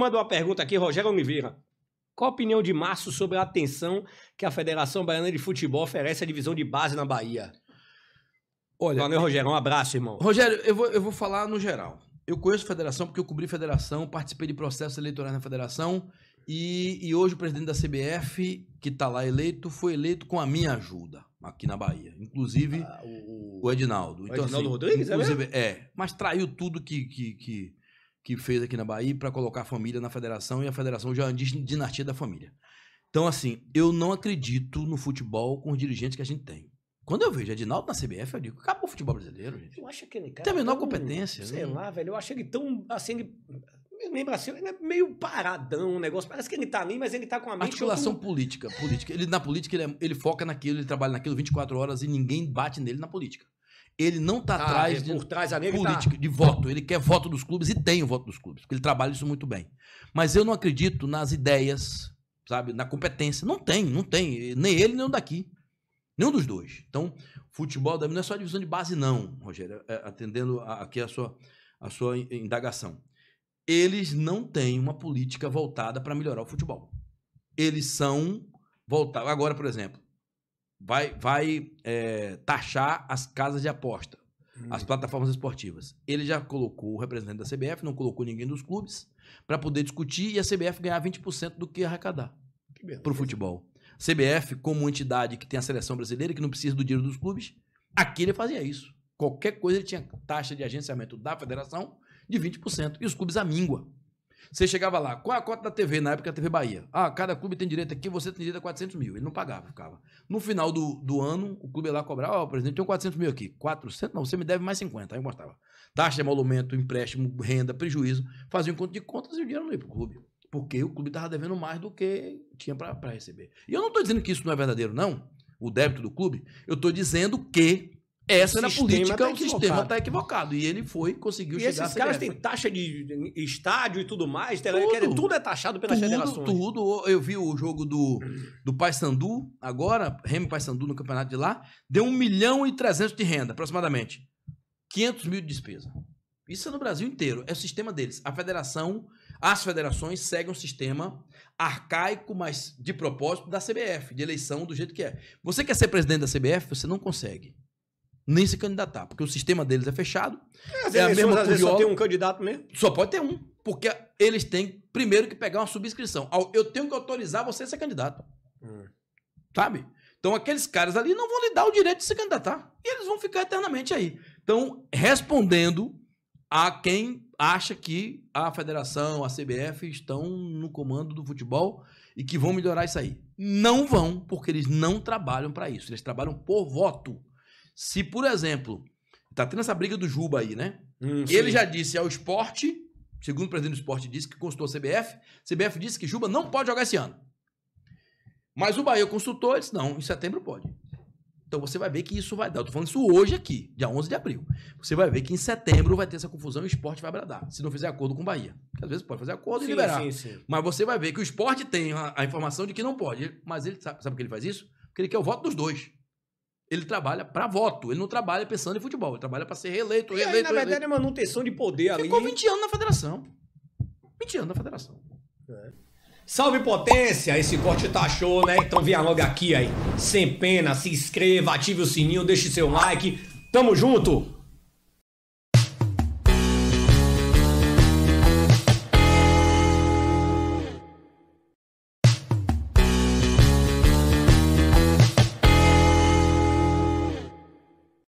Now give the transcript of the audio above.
manda uma pergunta aqui, Rogério Oliveira. Qual a opinião de Márcio sobre a atenção que a Federação Baiana de Futebol oferece à divisão de base na Bahia? Olha, Valeu, Rogério. Um abraço, irmão. Rogério, eu vou, eu vou falar no geral. Eu conheço a federação porque eu cobri a federação, participei de processos eleitorais na federação e, e hoje o presidente da CBF, que está lá eleito, foi eleito com a minha ajuda aqui na Bahia. Inclusive ah, o, o, Edinaldo. Então, o Edinaldo assim, Rodrigues, é, mesmo? é Mas traiu tudo que, que, que que fez aqui na Bahia para colocar a família na federação e a federação já é dinastia da família. Então, assim, eu não acredito no futebol com os dirigentes que a gente tem. Quando eu vejo Edinaldo na CBF, eu digo, acabou o futebol brasileiro, gente. Eu acho aquele cara. Tem a menor tão, competência. Sei né? lá, velho. Eu acho ele tão. Assim, ele. Lembra assim, ele é meio paradão o um negócio. Parece que ele tá ali, mas ele tá com a mente. Articulação política. política. Ele, na política, ele, é, ele foca naquilo, ele trabalha naquilo 24 horas e ninguém bate nele na política ele não está ah, tá, atrás de, por trás tá. política, tá. de voto. Ele quer voto dos clubes e tem o voto dos clubes, porque ele trabalha isso muito bem. Mas eu não acredito nas ideias, sabe, na competência. Não tem, não tem. Nem ele, nem o daqui. Nenhum dos dois. Então, futebol da não é só divisão de base, não, Rogério, é, é, atendendo a, aqui a sua, a sua indagação. Eles não têm uma política voltada para melhorar o futebol. Eles são voltados. Agora, por exemplo, vai, vai é, taxar as casas de aposta, hum. as plataformas esportivas. Ele já colocou o representante da CBF, não colocou ninguém dos clubes, para poder discutir e a CBF ganhar 20% do que arrecadar para o futebol. CBF, como entidade que tem a seleção brasileira, que não precisa do dinheiro dos clubes, aqui ele fazia isso. Qualquer coisa ele tinha taxa de agenciamento da federação de 20%. E os clubes a míngua. Você chegava lá, qual a cota da TV? Na época, a TV Bahia. Ah, cada clube tem direito aqui, você tem direito a 400 mil. Ele não pagava, ficava. No final do, do ano, o clube ia lá cobrar, ó, oh, presidente, tem 400 mil aqui. 400? Não, você me deve mais 50. Aí mostrava. Taxa, emolumento, empréstimo, renda, prejuízo. Fazia um conto de contas e o dinheiro não ia pro clube. Porque o clube estava devendo mais do que tinha para receber. E eu não estou dizendo que isso não é verdadeiro, não. O débito do clube. Eu estou dizendo que essa era a política, tá o sistema está equivocado. E ele foi, conseguiu e chegar esses caras têm taxa de estádio e tudo mais, tudo, tudo é taxado pelas tudo, federações. Tudo, eu vi o jogo do, do Paysandu, agora, Remy Paysandu no campeonato de lá, deu 1 milhão e 300 de renda, aproximadamente. 500 mil de despesa. Isso é no Brasil inteiro, é o sistema deles. A federação, as federações seguem um sistema arcaico, mas de propósito, da CBF, de eleição, do jeito que é. Você quer ser presidente da CBF, você não consegue nem se candidatar, porque o sistema deles é fechado. É, as é a mesma às só tem um candidato mesmo? Só pode ter um, porque eles têm primeiro que pegar uma subscrição. Eu tenho que autorizar você a ser candidato. Hum. Sabe? Então aqueles caras ali não vão lhe dar o direito de se candidatar. E eles vão ficar eternamente aí. Então, respondendo a quem acha que a federação, a CBF estão no comando do futebol e que vão melhorar isso aí. Não vão, porque eles não trabalham para isso. Eles trabalham por voto. Se, por exemplo, tá tendo essa briga do Juba aí, né? Hum, ele sim. já disse ao esporte, segundo o presidente do esporte disse, que consultou a CBF, CBF disse que Juba não pode jogar esse ano. Mas o Bahia consultou e disse, não, em setembro pode. Então você vai ver que isso vai dar. Eu tô falando isso hoje aqui, dia 11 de abril. Você vai ver que em setembro vai ter essa confusão e o esporte vai bradar, se não fizer acordo com o Bahia. Porque às vezes pode fazer acordo sim, e liberar. Sim, sim. Mas você vai ver que o esporte tem a, a informação de que não pode. Mas ele sabe, sabe por que ele faz isso? Porque ele quer o voto dos dois. Ele trabalha para voto, ele não trabalha pensando em futebol, ele trabalha para ser reeleito, reeleito. aí, na reeleito. verdade, é manutenção de poder ali. Ficou 20 anos na federação. 20 anos na federação. É. Salve potência! Esse corte tá show, né? Então venha logo aqui aí. Sem pena, se inscreva, ative o sininho, deixe seu like. Tamo junto!